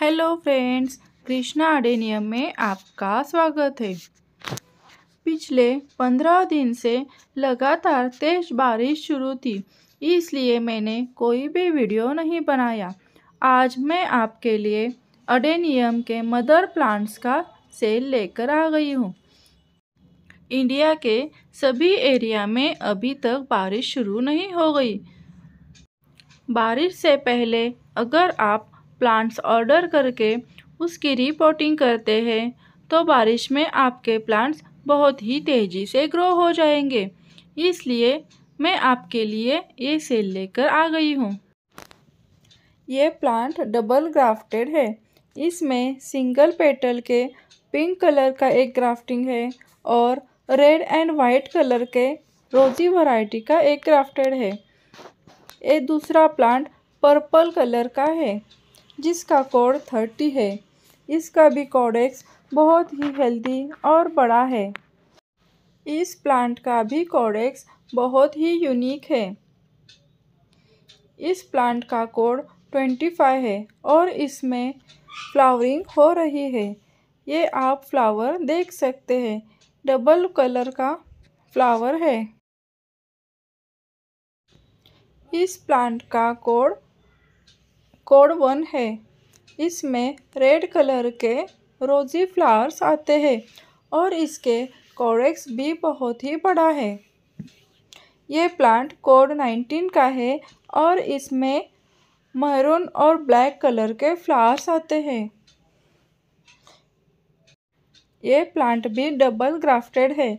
hello friends Krishna adenium में आपका स्वागत है पिछले पंद्रह दिन से लगातार तेज बारिश शुरू थी इसलिए मैंने कोई भी वीडियो नहीं बनाया आज मैं आपके लिए अडेनियम के मदर प्लांट्स का सेल लेकर आ गई हूँ इंडिया के सभी एरिया में अभी तक बारिश शुरू नहीं हो गई बारिश से पहले अगर आप प्लांट्स ऑर्डर करके उसकी रिपोर्टिंग करते हैं तो बारिश में आपके प्लांट्स बहुत ही तेज़ी से ग्रो हो जाएंगे इसलिए मैं आपके लिए ये सेल लेकर आ गई हूँ ये प्लांट डबल ग्राफ्टेड है इसमें सिंगल पेटल के पिंक कलर का एक ग्राफ्टिंग है और रेड एंड वाइट कलर के रोजी वैरायटी का एक ग्राफ्टेड है ये दूसरा प्लांट पर्पल कलर का है जिसका कोड थर्टी है इसका भी कोडेक्स बहुत ही हेल्दी और बड़ा है इस प्लांट का भी कोडेक्स बहुत ही यूनिक है इस प्लांट का कोड ट्वेंटी फाइव है और इसमें फ्लावरिंग हो रही है ये आप फ्लावर देख सकते हैं डबल कलर का फ्लावर है इस प्लांट का कोड कोड वन है इसमें रेड कलर के रोजी फ्लावर्स आते हैं और इसके कोडेक्स भी बहुत ही बड़ा है ये प्लांट कोड नाइनटीन का है और इसमें महरून और ब्लैक कलर के फ्लावर्स आते हैं ये प्लांट भी डबल ग्राफ्टेड है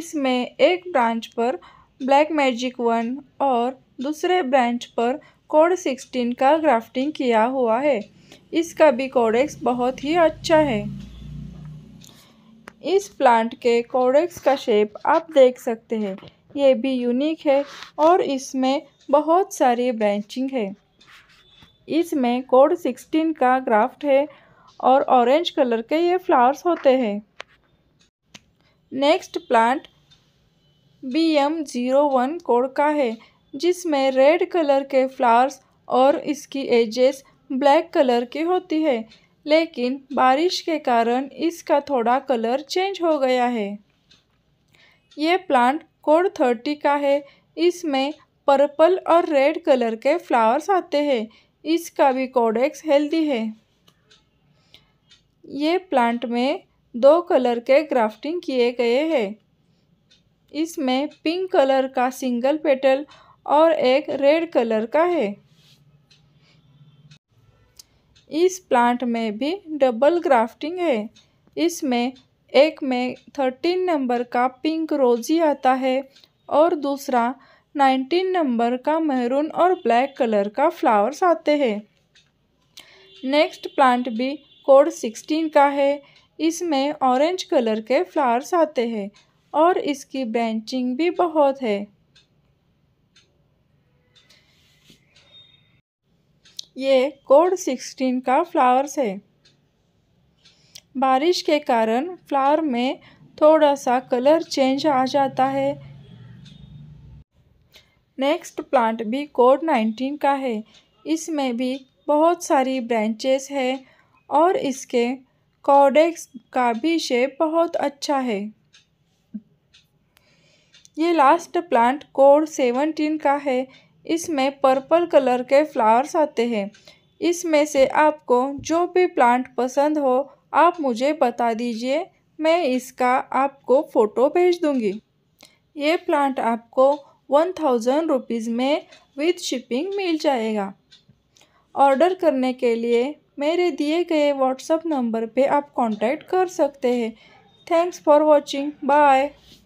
इसमें एक ब्रांच पर ब्लैक मैजिक वन और दूसरे ब्रांच पर कोड सिक्सटीन का ग्राफ्टिंग किया हुआ है इसका भी कोडेक्स बहुत ही अच्छा है इस प्लांट के कोडेक्स का शेप आप देख सकते हैं ये भी यूनिक है और इसमें बहुत सारी ब्रांचिंग है इसमें कोड सिक्सटीन का ग्राफ्ट है और ऑरेंज कलर के ये फ्लावर्स होते हैं next plant B M zero one code का है जिसमें रेड कलर के फ्लावर्स और इसकी एजेस ब्लैक कलर की होती है लेकिन बारिश के कारण इसका थोड़ा कलर चेंज हो गया है ये प्लांट कोड थर्टी का है इसमें पर्पल और रेड कलर के फ्लावर्स आते हैं इसका भी कोडेक्स हेल्दी है ये प्लांट में दो कलर के ग्राफ्टिंग किए गए हैं इसमें पिंक कलर का सिंगल पेटल और एक रेड कलर का है इस प्लांट में भी डबल ग्राफ्टिंग है इसमें एक में थर्टीन नंबर का पिंक रोजी आता है और दूसरा नाइनटीन नंबर का मेहरून और ब्लैक कलर का फ्लावर्स आते हैं नेक्स्ट प्लांट भी कोड सिक्सटीन का है इसमें ऑरेंज कलर के फ्लावर्स आते हैं और इसकी ब्रांचिंग भी बहुत है ये कोड सिक्सटीन का फ्लावर्स है बारिश के कारण फ्लावर में थोड़ा सा कलर चेंज आ जाता है नेक्स्ट प्लांट भी कोड नाइन्टीन का है इसमें भी बहुत सारी ब्रांचेस है और इसके कॉडेक्स का भी शेप बहुत अच्छा है ये लास्ट प्लांट कोड सेवनटीन का है इसमें पर्पल कलर के फ्लावर्स आते हैं इसमें से आपको जो भी प्लांट पसंद हो आप मुझे बता दीजिए मैं इसका आपको फ़ोटो भेज दूँगी ये प्लांट आपको वन थाउजेंड रुपीज़ में विथ शिपिंग मिल जाएगा ऑर्डर करने के लिए मेरे दिए गए व्हाट्सअप नंबर पे आप कांटेक्ट कर सकते हैं थैंक्स फॉर वाचिंग बाय